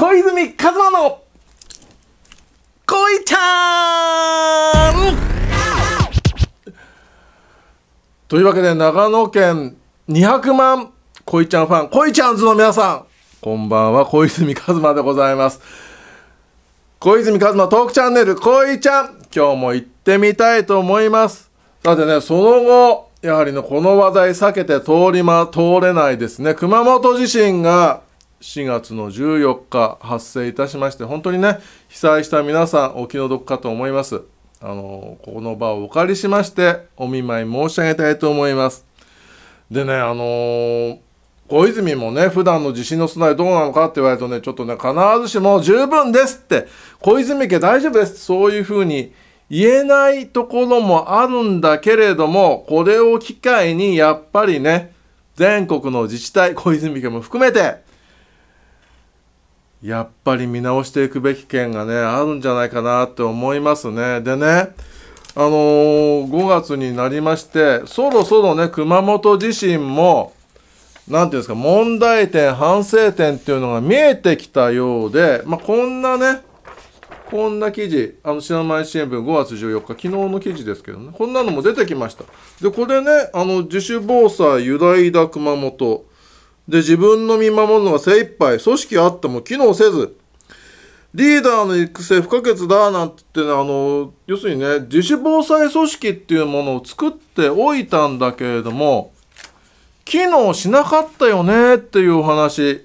小泉和馬の恋ちゃんというわけで長野県200万恋ちゃんファン恋ちゃんズの皆さんこんばんは小泉和馬でございます小泉和馬トークチャンネル恋ちゃん今日も行ってみたいと思いますさてねその後やはりのこの話題避けて通りま通れないですね熊本地震が4月の14日発生いたしまして本当にね被災した皆さんお気の毒かと思いますあのここの場をお借りしましてお見舞い申し上げたいと思いますでねあのー、小泉もね普段の地震の備えどうなのかって言われるとねちょっとね必ずしも十分ですって小泉家大丈夫ですそういうふうに言えないところもあるんだけれどもこれを機会にやっぱりね全国の自治体小泉家も含めてやっぱり見直していくべき件がね、あるんじゃないかなって思いますね。でね、あのー、5月になりまして、そろそろね、熊本地震も、なんていうんですか、問題点、反省点っていうのが見えてきたようで、まあ、こんなね、こんな記事、あの、知らない新聞5月14日、昨日の記事ですけどね、こんなのも出てきました。で、これね、あの、自主防災、由来だ熊本、で、自分の見守るのが精一杯、組織あっても機能せず、リーダーの育成不可欠だなんて言ってね、あの、要するにね、自主防災組織っていうものを作っておいたんだけれども、機能しなかったよねっていうお話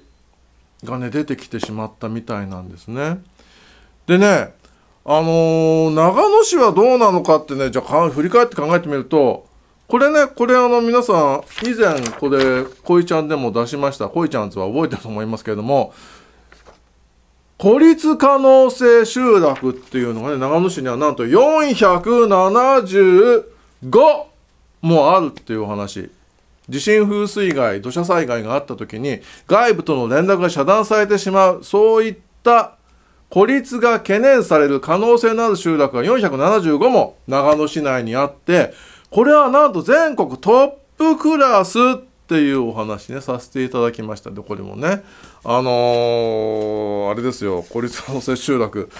がね、出てきてしまったみたいなんですね。でね、あのー、長野市はどうなのかってね、じゃあ振り返って考えてみると、これね、これあの皆さん、以前これ、恋ちゃんでも出しました、恋ちゃんズは覚えてると思いますけれども、孤立可能性集落っていうのがね、長野市にはなんと475もあるっていうお話。地震、風水害、土砂災害があった時に、外部との連絡が遮断されてしまう、そういった孤立が懸念される可能性のある集落が475も長野市内にあって、これはなんと全国トップクラスっていうお話ね、させていただきましたで、これもね、あのー、あれですよ、孤立の接集落。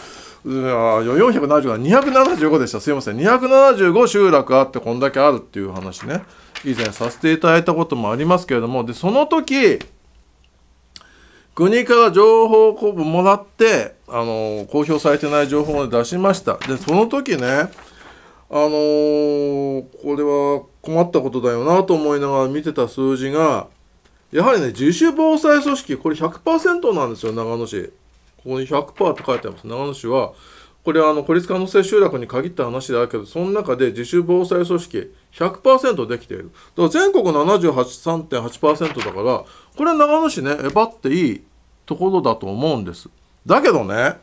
4 7が275でした。すいません。275集落あってこんだけあるっていう話ね。以前させていただいたこともありますけれども、で、その時、国から情報をもらって、あの公表されてない情報を出しました。で、その時ね、あのー、これは困ったことだよなと思いながら見てた数字が、やはりね、自主防災組織、これ100%なんですよ、長野市。ここに100%って書いてあります。長野市は、これはあの孤立可能性集落に限った話であるけど、その中で自主防災組織100%できている。だから全国73.8%だから、これは長野市ね、えばっていいところだと思うんです。だけどね、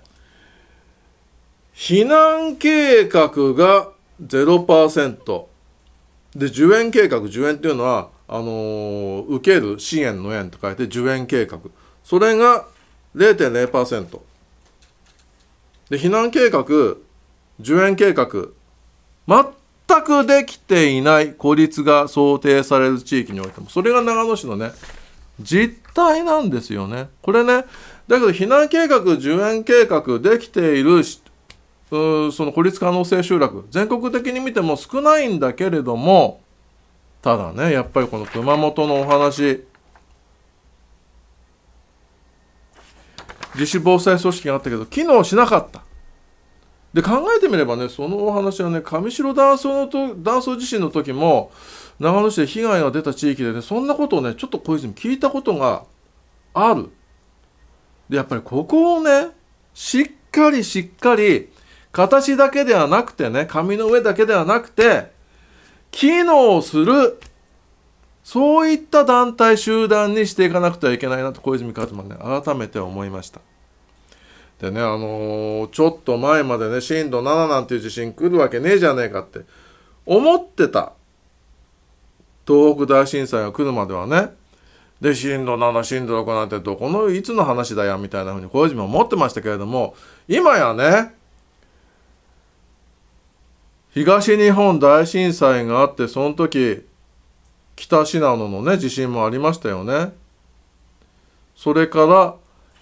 避難計画が0%で受援計画受援っていうのはあのー、受ける支援の円と書いて受援計画それが0.0%で避難計画受援計画全くできていない孤立が想定される地域においてもそれが長野市のね実態なんですよねこれねだけど避難計画受援計画できている市その孤立可能性集落全国的に見ても少ないんだけれどもただねやっぱりこの熊本のお話自主防災組織があったけど機能しなかったで考えてみればねそのお話はね上白断層のと断層地震の時も長野市で被害が出た地域でねそんなことをねちょっと小泉聞いたことがあるでやっぱりここをねしっかりしっかり形だけではなくてね、紙の上だけではなくて、機能する、そういった団体、集団にしていかなくてはいけないなと、小泉一馬ね、改めて思いました。でね、あのー、ちょっと前までね、震度7なんていう地震来るわけねえじゃねえかって、思ってた。東北大震災が来るまではね。で、震度7、震度6なんてどこの、いつの話だよ、みたいな風に小泉は思ってましたけれども、今やね、東日本大震災があってその時北信濃のね地震もありましたよね。それから、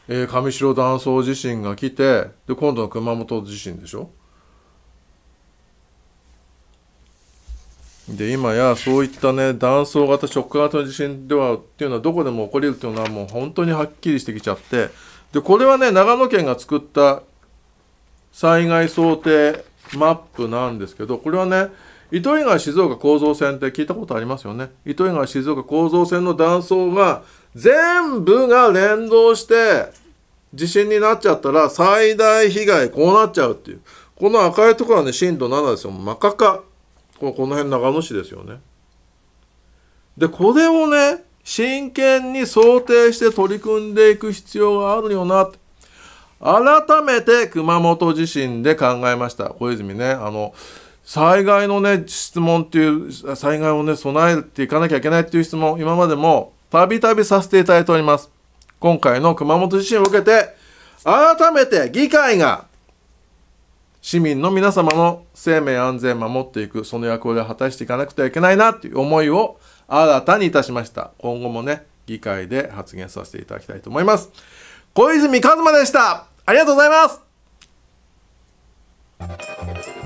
えー、上白断層地震が来てで今度は熊本地震でしょ。で今やそういったね断層型直下型の地震ではっていうのはどこでも起こりるっていうのはもう本当にはっきりしてきちゃってでこれはね長野県が作った災害想定マップなんですけど、これはね、糸魚川静岡構造線って聞いたことありますよね。糸魚川静岡構造線の断層が全部が連動して地震になっちゃったら最大被害こうなっちゃうっていう。この赤いところはね、震度7ですよ。真っ赤か。この辺長野市ですよね。で、これをね、真剣に想定して取り組んでいく必要があるよなって。改めて熊本地震で考えました小泉ねあの災害のね質問っていう災害をね備えていかなきゃいけないっていう質問今までもたびたびさせていただいております今回の熊本地震を受けて改めて議会が市民の皆様の生命安全を守っていくその役割を果たしていかなくてはいけないなという思いを新たにいたしました今後もね議会で発言させていただきたいと思います小泉一馬でしたありがとうございます